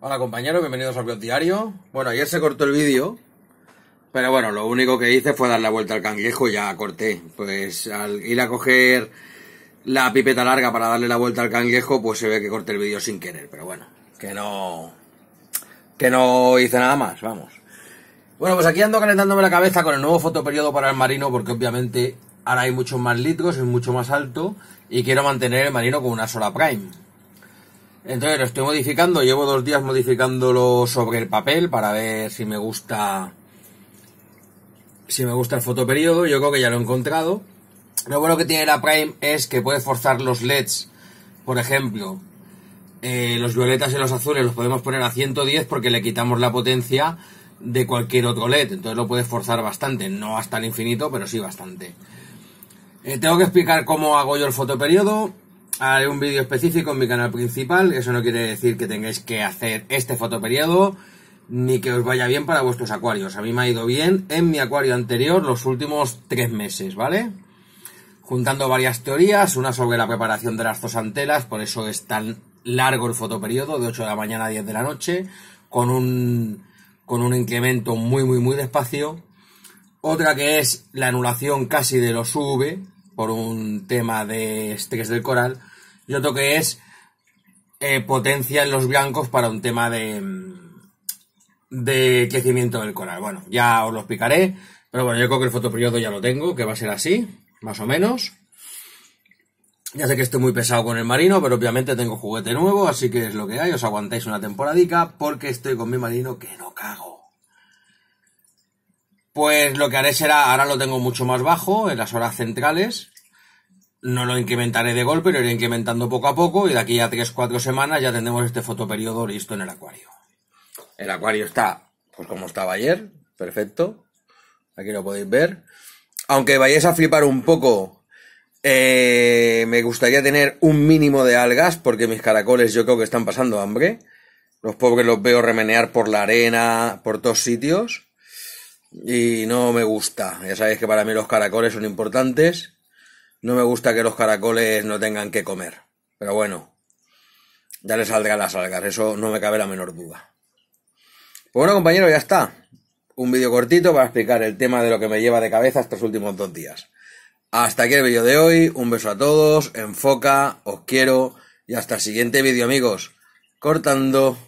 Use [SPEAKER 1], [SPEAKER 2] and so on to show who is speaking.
[SPEAKER 1] Hola compañeros, bienvenidos al blog diario. Bueno, ayer se cortó el vídeo, pero bueno, lo único que hice fue dar la vuelta al cangrejo y ya corté. Pues al ir a coger la pipeta larga para darle la vuelta al cangrejo, pues se ve que corté el vídeo sin querer, pero bueno, que no... que no hice nada más, vamos. Bueno, pues aquí ando calentándome la cabeza con el nuevo fotoperiodo para el marino, porque obviamente ahora hay muchos más litros, es mucho más alto, y quiero mantener el marino con una sola prime entonces lo estoy modificando, llevo dos días modificándolo sobre el papel para ver si me gusta si me gusta el fotoperiodo, yo creo que ya lo he encontrado. Lo bueno que tiene la Prime es que puede forzar los LEDs, por ejemplo, eh, los violetas y los azules los podemos poner a 110 porque le quitamos la potencia de cualquier otro LED, entonces lo puedes forzar bastante, no hasta el infinito, pero sí bastante. Eh, tengo que explicar cómo hago yo el fotoperiodo haré un vídeo específico en mi canal principal. Eso no quiere decir que tengáis que hacer este fotoperiodo ni que os vaya bien para vuestros acuarios. A mí me ha ido bien en mi acuario anterior los últimos tres meses, ¿vale? Juntando varias teorías, una sobre la preparación de las zosantelas, por eso es tan largo el fotoperiodo, de 8 de la mañana a 10 de la noche, con un, con un incremento muy, muy, muy despacio. Otra que es la anulación casi de los UV, por un tema de este que es del coral, y otro que es eh, potencia en los blancos para un tema de, mm, de crecimiento del coral. Bueno, ya os lo explicaré, pero bueno, yo creo que el fotoperiodo ya lo tengo, que va a ser así, más o menos. Ya sé que estoy muy pesado con el marino, pero obviamente tengo juguete nuevo, así que es lo que hay, os aguantáis una temporadica porque estoy con mi marino que no cago. Pues lo que haré será, ahora lo tengo mucho más bajo en las horas centrales. No lo incrementaré de golpe, lo iré incrementando poco a poco y de aquí a 3-4 semanas ya tendremos este fotoperiodo listo en el acuario. El acuario está, pues como estaba ayer, perfecto. Aquí lo podéis ver. Aunque vayáis a flipar un poco, eh, me gustaría tener un mínimo de algas porque mis caracoles yo creo que están pasando hambre. Los pobres los veo remenear por la arena, por todos sitios y no me gusta. Ya sabéis que para mí los caracoles son importantes. No me gusta que los caracoles no tengan que comer. Pero bueno, ya les saldrá las algas, eso no me cabe la menor duda. Pues bueno, compañero, ya está. Un vídeo cortito para explicar el tema de lo que me lleva de cabeza estos últimos dos días. Hasta aquí el vídeo de hoy. Un beso a todos. Enfoca, os quiero. Y hasta el siguiente vídeo, amigos. Cortando.